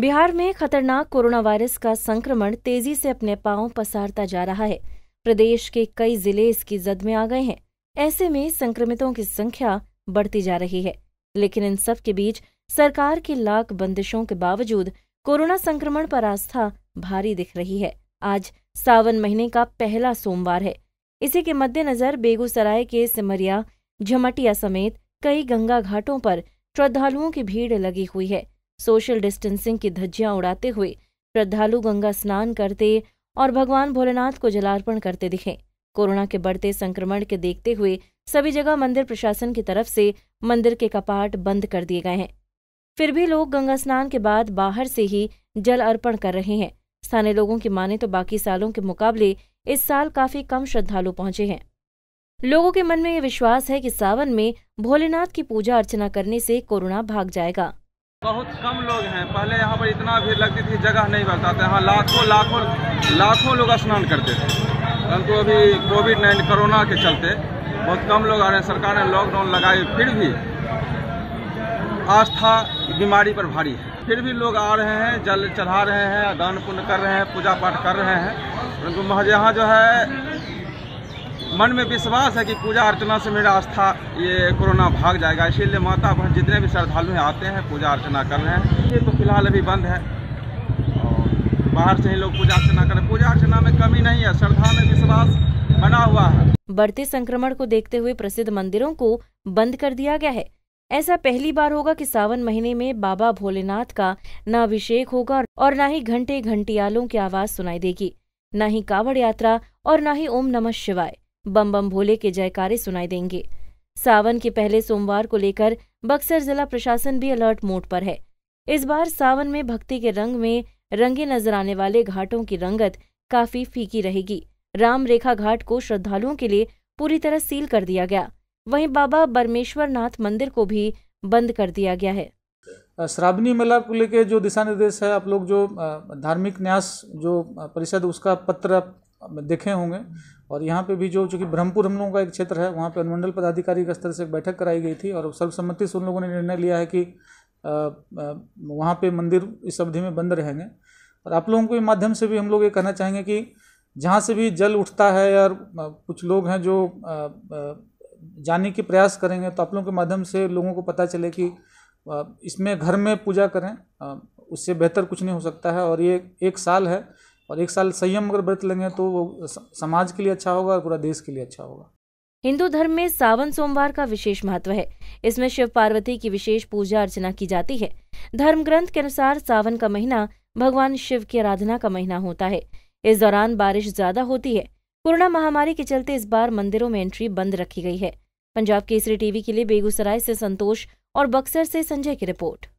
बिहार में खतरनाक corona virus का संक्रमण तेजी से अपने पांव पसारता जा रहा है प्रदेश के कई जिले इसकी जद में आ गए हैं ऐसे में संक्रमितों की संख्या बढ़ती जा रही है लेकिन इन सब के बीच सरकार की लाख बंदिशों के बावजूद कोरोना संक्रमण पर आस्था भारी दिख रही है आज सावन महीने का पहला सोमवार है इसी के मद्देनजर बेगूसराय के सिमरिया झमटिया समेत कई गंगा घाटों पर श्रद्धालुओं की भीड़ लगी हुई है सोशल डिस्टेंसिंग की धज्जियां उड़ाते हुए श्रद्धालु गंगा स्नान करते और भगवान भोलेनाथ को जलार्पण करते दिखे कोरोना के बढ़ते संक्रमण के देखते हुए सभी जगह मंदिर प्रशासन की तरफ से मंदिर के कपाट बंद कर दिए गए हैं फिर भी लोग गंगा स्नान के बाद बाहर से ही जल अर्पण कर रहे हैं स्थानीय लोगों की माने तो बाकी सालों के मुकाबले इस साल काफी कम श्रद्धालु पहुंचे हैं लोगों के मन में ये विश्वास है कि सावन में भोलेनाथ की पूजा अर्चना करने से कोरोना भाग जाएगा बहुत कम लोग हैं पहले यहाँ पर इतना भीड़ लगती थी जगह नहीं बढ़ता था यहाँ लाखों लाखों लाखों लोग स्नान करते थे परंतु अभी कोविड नाइन कोरोना के चलते बहुत कम लोग आ रहे हैं सरकार ने लॉकडाउन लगाई फिर भी आस्था बीमारी पर भारी है फिर भी लोग आ रहे हैं जल चढ़ा रहे हैं दान पुण्य कर रहे हैं पूजा पाठ कर रहे हैं परंतु यहाँ जो है मन में विश्वास है कि पूजा अर्चना से मेरा आस्था ये कोरोना भाग जाएगा इसीलिए माता बहन जितने भी श्रद्धालु हैं आते हैं पूजा अर्चना कर रहे हैं ये तो फिलहाल अभी बंद है और बाहर से ही लोग पूजा अर्चना करें पूजा अर्चना में कमी नहीं है श्रद्धा में विश्वास बना हुआ है बढ़ते संक्रमण को देखते हुए प्रसिद्ध मंदिरों को बंद कर दिया गया है ऐसा पहली बार होगा कि सावन महीने में बाबा भोलेनाथ का न अभिषेक होगा और न ही घंटे घंटियालों की आवाज सुनाई देगी न ही कावड़ यात्रा और न ही ओम नमः शिवाय बम बम भोले के जयकारे सुनाई देंगे सावन के पहले सोमवार को लेकर बक्सर जिला प्रशासन भी अलर्ट मोड पर है इस बार सावन में भक्ति के रंग में रंगे नजर आने वाले घाटों की रंगत काफी फीकी रहेगी राम रेखा घाट को श्रद्धालुओं के लिए पूरी तरह सील कर दिया गया वहीं बाबा बरमेश्वर नाथ मंदिर को भी बंद कर दिया गया है श्रावणी मेला को लेकर जो दिशा निर्देश है आप लोग जो धार्मिक न्यास जो परिषद उसका पत्र देखे होंगे और यहाँ पे भी जो चूँकि ब्रह्मपुर हम लोगों का एक क्षेत्र है वहाँ पे अनुमंडल पदाधिकारी के स्तर से एक बैठक कराई गई थी और सर्वसम्मति से उन लोगों ने निर्णय लिया है कि वहाँ पे मंदिर इस अवधि में बंद रहेंगे और आप लोगों के माध्यम से भी हम लोग ये कहना चाहेंगे कि जहाँ से भी जल उठता है और कुछ लोग हैं जो जाने के प्रयास करेंगे तो आप लोगों के माध्यम से लोगों को पता चले कि इसमें घर में पूजा करें उससे बेहतर कुछ नहीं हो सकता है और ये एक साल है और एक साल संयम अगर व्रत लेंगे तो वो समाज के लिए अच्छा होगा और पूरा देश के लिए अच्छा होगा हिंदू धर्म में सावन सोमवार का विशेष महत्व है इसमें शिव पार्वती की विशेष पूजा अर्चना की जाती है धर्म ग्रंथ के अनुसार सावन का महीना भगवान शिव की आराधना का महीना होता है इस दौरान बारिश ज्यादा होती है कोरोना महामारी के चलते इस बार मंदिरों में एंट्री बंद रखी गई है पंजाब केसरी टीवी के लिए बेगूसराय से संतोष और बक्सर से संजय की रिपोर्ट